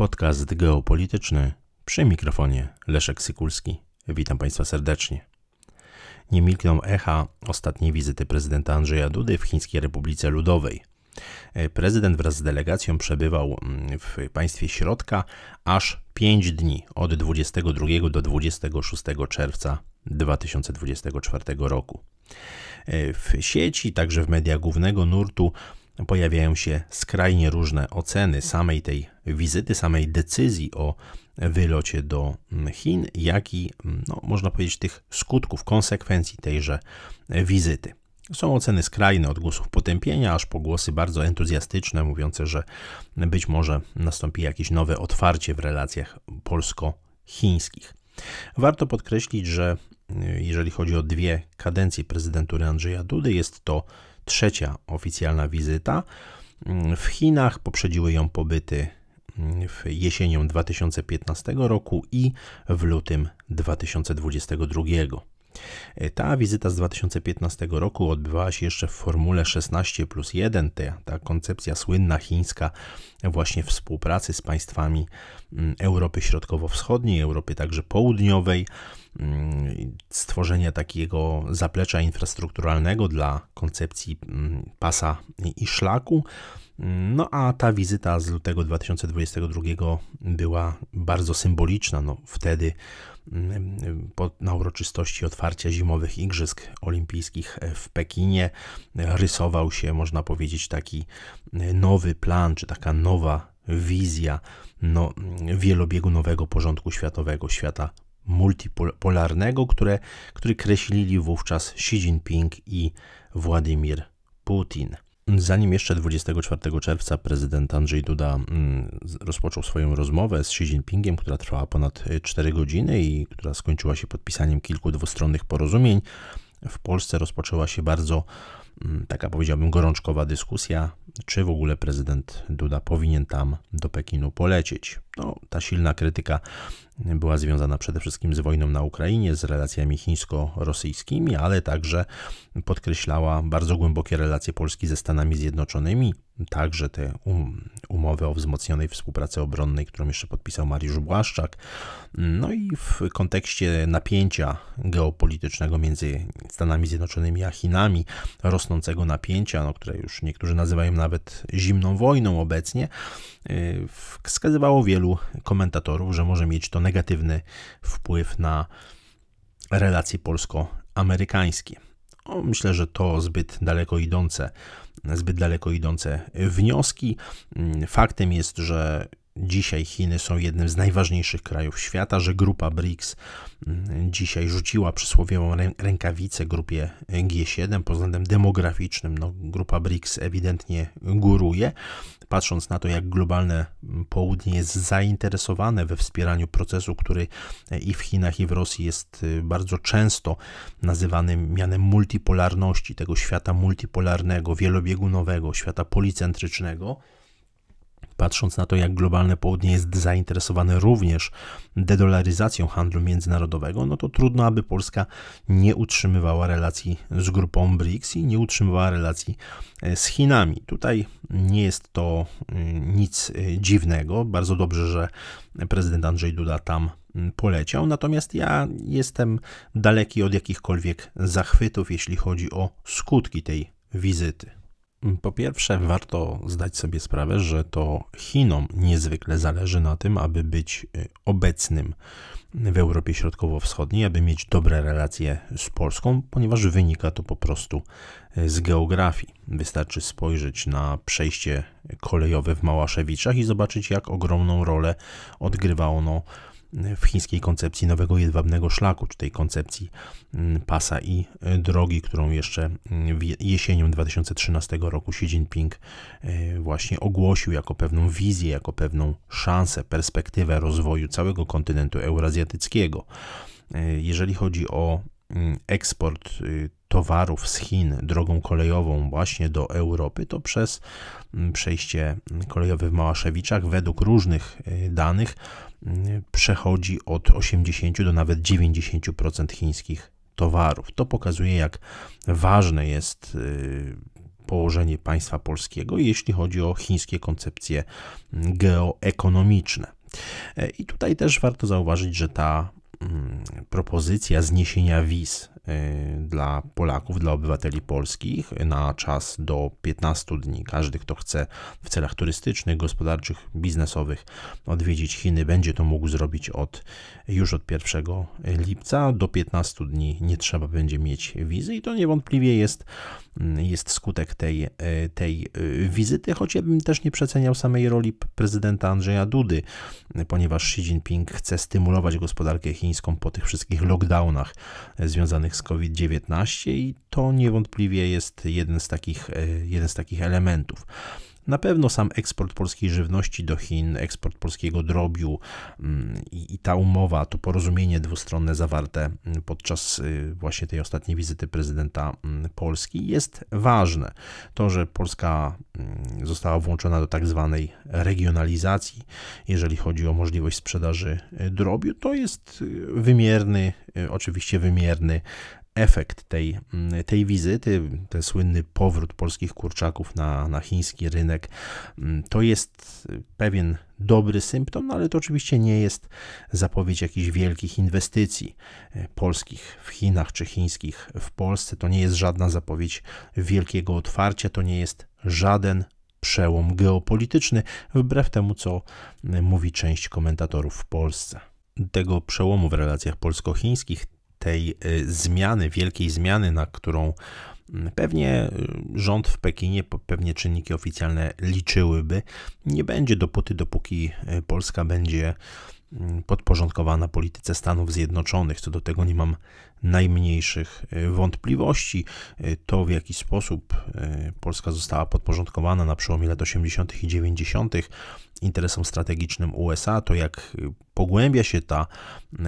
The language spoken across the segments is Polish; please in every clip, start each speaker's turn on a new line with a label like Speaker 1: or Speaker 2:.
Speaker 1: Podcast geopolityczny przy mikrofonie Leszek Sykulski. Witam Państwa serdecznie. Nie milkną echa ostatniej wizyty prezydenta Andrzeja Dudy w Chińskiej Republice Ludowej. E, prezydent wraz z delegacją przebywał mm, w państwie środka aż 5 dni od 22 do 26 czerwca 2024 roku. E, w sieci, także w mediach głównego nurtu, pojawiają się skrajnie różne oceny samej tej wizyty, samej decyzji o wylocie do mm, Chin, jak i mm, no, można powiedzieć tych skutków, konsekwencji tejże wizyty. Są oceny skrajne od głosów potępienia, aż po głosy bardzo entuzjastyczne, mówiące, że być może nastąpi jakieś nowe otwarcie w relacjach polsko-chińskich. Warto podkreślić, że y, jeżeli chodzi o dwie kadencje prezydentury Andrzeja Dudy, jest to trzecia oficjalna wizyta. Mm, w Chinach poprzedziły ją pobyty w jesienią 2015 roku i w lutym 2022. E, ta wizyta z 2015 roku odbywała się jeszcze w formule 16 plus 1, ta koncepcja słynna chińska właśnie współpracy z państwami mm, Europy Środkowo-Wschodniej, Europy także Południowej, stworzenia takiego zaplecza infrastrukturalnego dla koncepcji mm, pasa i szlaku. No a ta wizyta z lutego 2022 była bardzo symboliczna. No, wtedy mm, na uroczystości otwarcia zimowych Igrzysk Olimpijskich e, w Pekinie e, rysował się, można powiedzieć, taki e, nowy plan, czy taka nowa wizja no, mm, wielobiegunowego porządku światowego, świata multipolarnego, które, który kreślili wówczas Xi Jinping i Władimir Putin. Zanim jeszcze 24 czerwca prezydent Andrzej Duda mm, rozpoczął swoją rozmowę z Xi Jinpingiem, która trwała ponad 4 y, godziny i która skończyła się podpisaniem kilku dwustronnych porozumień, w Polsce rozpoczęła się bardzo mm, taka powiedziałbym gorączkowa dyskusja, czy w ogóle prezydent Duda powinien tam do Pekinu polecieć. No, ta silna krytyka była związana przede wszystkim z wojną na Ukrainie, z relacjami chińsko-rosyjskimi, ale także podkreślała bardzo głębokie relacje Polski ze Stanami Zjednoczonymi, także te um, umowy o wzmocnionej współpracy obronnej, którą jeszcze podpisał Mariusz Błaszczak. No i w kontekście napięcia geopolitycznego między Stanami Zjednoczonymi a Chinami, rosnącego napięcia, no, które już niektórzy nazywają nawet zimną wojną obecnie, y, wskazywało wielu wielu komentatorów, że może mieć to negatywny wpływ na relacje polsko-amerykańskie. No, myślę, że to zbyt daleko idące, zbyt daleko idące wnioski. Mm, faktem jest, że dzisiaj Chiny są jednym z najważniejszych krajów świata, że grupa BRICS mm, dzisiaj rzuciła przysłowiową rękawicę grupie G7 pod względem demograficznym. No, grupa BRICS ewidentnie góruje. Patrząc na to, jak globalne mm, południe jest zainteresowane we wspieraniu procesu, który e, i w Chinach, i w Rosji jest y, bardzo często nazywany mianem multipolarności, tego świata multipolarnego, wielobiegunowego, świata policentrycznego. Patrząc na to, jak globalne południe jest zainteresowane również dedolaryzacją handlu międzynarodowego, no to trudno, aby Polska nie utrzymywała relacji z grupą BRICS i nie utrzymywała relacji e, z Chinami. Tutaj nie jest to mm, nic e, dziwnego. Bardzo dobrze, że prezydent Andrzej Duda tam mm, poleciał. Natomiast ja jestem daleki od jakichkolwiek zachwytów, jeśli chodzi o skutki tej wizyty. Po pierwsze, warto zdać sobie sprawę, że to Chinom niezwykle zależy na tym, aby być y, obecnym w Europie Środkowo-Wschodniej, aby mieć dobre relacje z Polską, ponieważ wynika to po prostu y, z geografii. Wystarczy spojrzeć na przejście kolejowe w Małaszewiczach i zobaczyć, jak ogromną rolę odgrywa ono w chińskiej koncepcji nowego jedwabnego szlaku, czy tej koncepcji mm, pasa i e, drogi, którą jeszcze mm, jesienią 2013 roku Xi Jinping e, właśnie ogłosił jako pewną wizję, jako pewną szansę, perspektywę rozwoju całego kontynentu eurazjatyckiego. E, jeżeli chodzi o mm, eksport y, towarów z Chin drogą kolejową właśnie do Europy, to przez mm, przejście kolejowe w Małaszewiczach według różnych y, danych mm, przechodzi od 80 do nawet 90% chińskich towarów. To pokazuje, jak ważne jest y, położenie państwa polskiego, jeśli chodzi o chińskie koncepcje mm, geoekonomiczne. E, I tutaj też warto zauważyć, że ta Mm, propozycja zniesienia wiz y, dla Polaków, dla obywateli polskich na czas do 15 dni. Każdy, kto chce w celach turystycznych, gospodarczych, biznesowych odwiedzić Chiny, będzie to mógł zrobić od, już od 1 lipca. Do 15 dni nie trzeba będzie mieć wizy i to niewątpliwie jest, mm, jest skutek tej, y, tej y, wizyty, choć ja bym też nie przeceniał samej roli prezydenta Andrzeja Dudy, ponieważ Xi Jinping chce stymulować gospodarkę Chin chińską po tych wszystkich lockdownach e, związanych z COVID-19 i to niewątpliwie jest jeden z takich, e, jeden z takich elementów. Na pewno sam eksport polskiej żywności do Chin, eksport polskiego drobiu mm, i, ta umowa, to porozumienie dwustronne zawarte mm, podczas y, właśnie tej ostatniej wizyty prezydenta mm, Polski jest ważne. To, że Polska została włączona do tak zwanej regionalizacji, jeżeli chodzi o możliwość sprzedaży y, drobiu. To jest y, wymierny, y, oczywiście wymierny efekt tej, mm, tej wizyty, ten słynny powrót polskich kurczaków na, na chiński rynek, mm, to jest pewien dobry symptom, no ale to oczywiście nie jest zapowiedź jakichś wielkich inwestycji polskich w Chinach czy chińskich w Polsce. To nie jest żadna zapowiedź wielkiego otwarcia, to nie jest żaden przełom geopolityczny, wbrew temu co y, mówi część komentatorów w Polsce. Tego przełomu w relacjach polsko-chińskich, tej y, zmiany, wielkiej zmiany, na którą Pewnie y, rząd w Pekinie, pewnie czynniki oficjalne liczyłyby. Nie będzie dopóty, dopóki y, Polska będzie mm, podporządkowana polityce Stanów Zjednoczonych. Co do tego nie mam najmniejszych y, wątpliwości. To, w jaki sposób Polska została podporządkowana na przełomie lat 80. i 90. interesom strategicznym USA, to jak pogłębia się ta,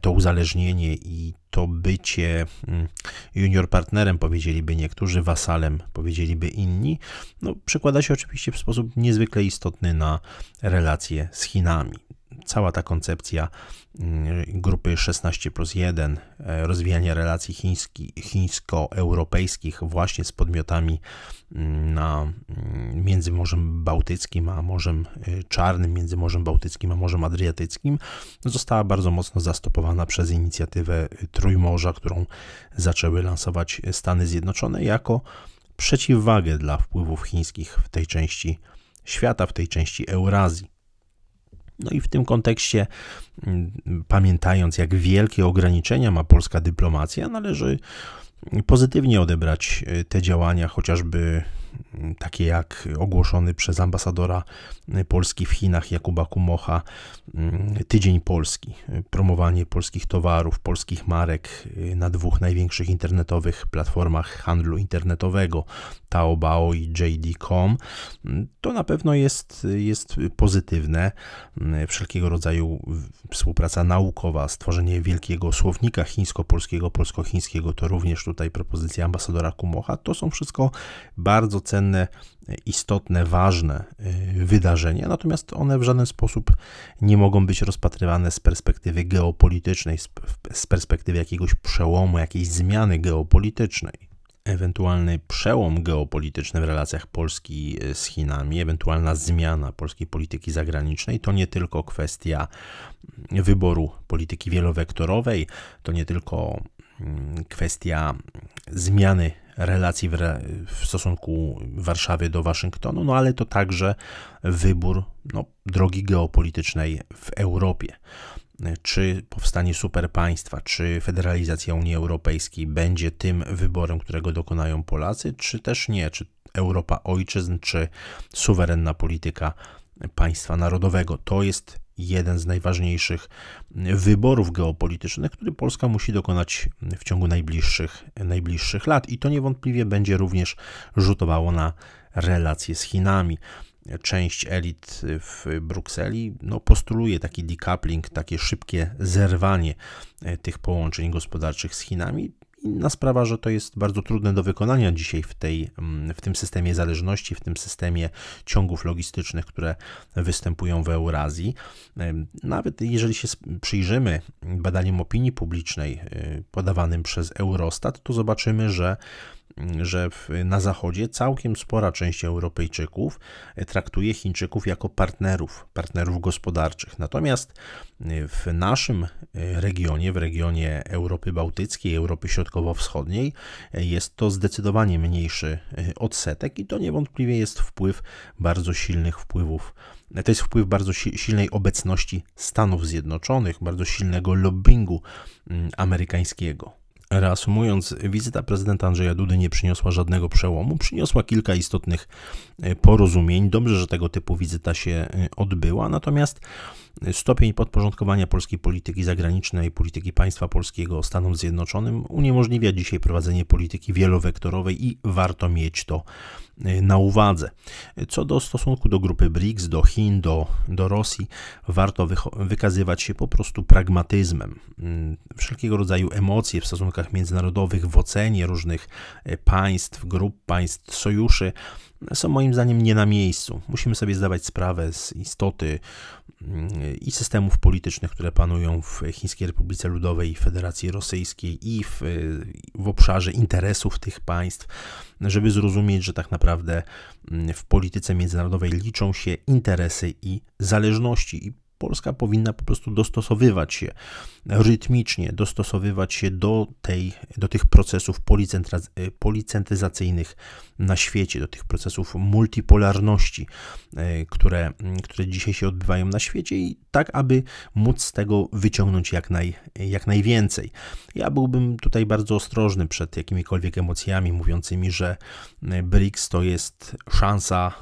Speaker 1: to uzależnienie i to bycie mm, junior partnerem, powiedzieliby niektórzy, niektórzy wasalem, powiedzieliby inni, no, przekłada się oczywiście w sposób niezwykle istotny na relacje z Chinami cała ta koncepcja mm, grupy 16 plus 1, e, rozwijania relacji chińsko-europejskich właśnie z podmiotami mm, na, mm, między Morzem Bałtyckim a Morzem e, Czarnym, między Morzem Bałtyckim a Morzem Adriatyckim, no, została bardzo mocno zastopowana przez inicjatywę Trójmorza, którą zaczęły lansować Stany Zjednoczone jako przeciwwagę dla wpływów chińskich w tej części świata, w tej części Eurazji. No i w tym kontekście, mm, pamiętając, jak wielkie ograniczenia ma polska dyplomacja, należy pozytywnie odebrać y, te działania chociażby takie jak ogłoszony przez ambasadora Polski w Chinach Jakuba Kumocha mm, Tydzień Polski, promowanie polskich towarów, polskich marek y, na dwóch największych internetowych platformach handlu internetowego Taobao i JD.com. Mm, to na pewno jest, jest pozytywne. Mm, wszelkiego rodzaju współpraca naukowa, stworzenie wielkiego słownika chińsko-polskiego, polsko-chińskiego, to również tutaj propozycja ambasadora Kumocha. To są wszystko bardzo cenne, istotne, ważne y, wydarzenia, natomiast one w żaden sposób nie mogą być rozpatrywane z perspektywy geopolitycznej, z perspektywy jakiegoś przełomu, jakiejś zmiany geopolitycznej ewentualny przełom geopolityczny w relacjach Polski y, z Chinami, ewentualna zmiana polskiej polityki zagranicznej, to nie tylko kwestia wyboru polityki wielowektorowej, to nie tylko Mm, kwestia zmiany relacji w, re, w, stosunku Warszawy do Waszyngtonu, no ale to także wybór no, drogi geopolitycznej w Europie. Czy powstanie superpaństwa, czy federalizacja Unii Europejskiej będzie tym wyborem, którego dokonają Polacy, czy też nie? Czy Europa ojczyzn, czy suwerenna polityka państwa narodowego? To jest jeden z najważniejszych wyborów geopolitycznych, który Polska musi dokonać w ciągu najbliższych, najbliższych lat. I to niewątpliwie będzie również rzutowało na relacje z Chinami. Część elit w Brukseli no, postuluje taki decoupling, takie szybkie zerwanie e, tych połączeń gospodarczych z Chinami. Inna sprawa, że to jest bardzo trudne do wykonania dzisiaj w, tej, mm, w tym systemie zależności, w tym systemie ciągów logistycznych, które występują w Eurazji. Nawet jeżeli się przyjrzymy badaniom opinii publicznej y, podawanym przez Eurostat, to zobaczymy, że że na Zachodzie całkiem spora część Europejczyków e, traktuje Chińczyków jako partnerów, partnerów gospodarczych. Natomiast e, w naszym e, regionie, w regionie Europy Bałtyckiej, Europy Środkowo-Wschodniej, jest to zdecydowanie mniejszy odsetek i to niewątpliwie jest wpływ bardzo silnych wpływów. To jest wpływ bardzo silnej obecności Stanów Zjednoczonych, bardzo silnego lobbingu amerykańskiego. Reasumując, wizyta prezydenta Andrzeja Dudy nie przyniosła żadnego przełomu, przyniosła kilka istotnych e, porozumień. Dobrze, że tego typu wizyta się e, odbyła, natomiast Stopień podporządkowania polskiej polityki zagranicznej, polityki państwa polskiego Stanom Zjednoczonym uniemożliwia dzisiaj prowadzenie polityki wielowektorowej i warto mieć to e, na uwadze. Co do stosunku do grupy BRICS, do Chin, do, do Rosji, warto wykazywać się po prostu pragmatyzmem. Mm, wszelkiego rodzaju emocje w stosunkach międzynarodowych, w ocenie różnych e, państw, grup państw, sojuszy są moim zdaniem nie na miejscu. Musimy sobie zdawać sprawę z istoty mm, i systemów politycznych, które panują w Chińskiej Republice Ludowej i Federacji Rosyjskiej i w, y, w obszarze interesów tych państw, żeby zrozumieć, że tak naprawdę mm, w polityce międzynarodowej liczą się interesy i zależności i Polska powinna po prostu dostosowywać się rytmicznie, dostosowywać się do, tej, do tych procesów policentryzacyjnych na świecie, do tych procesów multipolarności, e, które, które dzisiaj się odbywają na świecie i tak, aby móc z tego wyciągnąć jak, naj, jak najwięcej. Ja byłbym tutaj bardzo ostrożny przed jakimikolwiek emocjami mówiącymi, że e, BRICS to jest szansa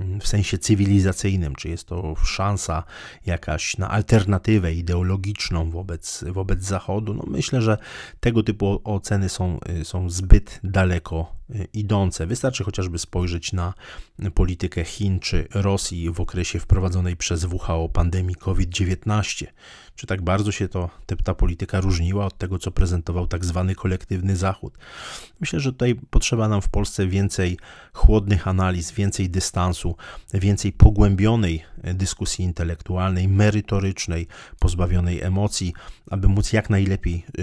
Speaker 1: Mm, w sensie cywilizacyjnym, czy jest to szansa jakaś na alternatywę ideologiczną wobec, wobec Zachodu. No myślę, że tego typu oceny są, y, są zbyt daleko y, idące. Wystarczy chociażby spojrzeć na politykę Chin czy Rosji w okresie wprowadzonej przez WHO pandemii COVID-19, czy tak bardzo się to, ta polityka różniła od tego, co prezentował tak zwany kolektywny Zachód? Myślę, że tutaj potrzeba nam w Polsce więcej chłodnych analiz, więcej dystansu, więcej pogłębionej e, dyskusji intelektualnej, merytorycznej, pozbawionej emocji, aby móc jak najlepiej e,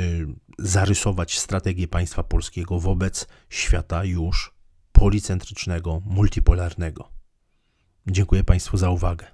Speaker 1: zarysować strategię państwa polskiego wobec świata już policentrycznego, multipolarnego. Dziękuję Państwu za uwagę.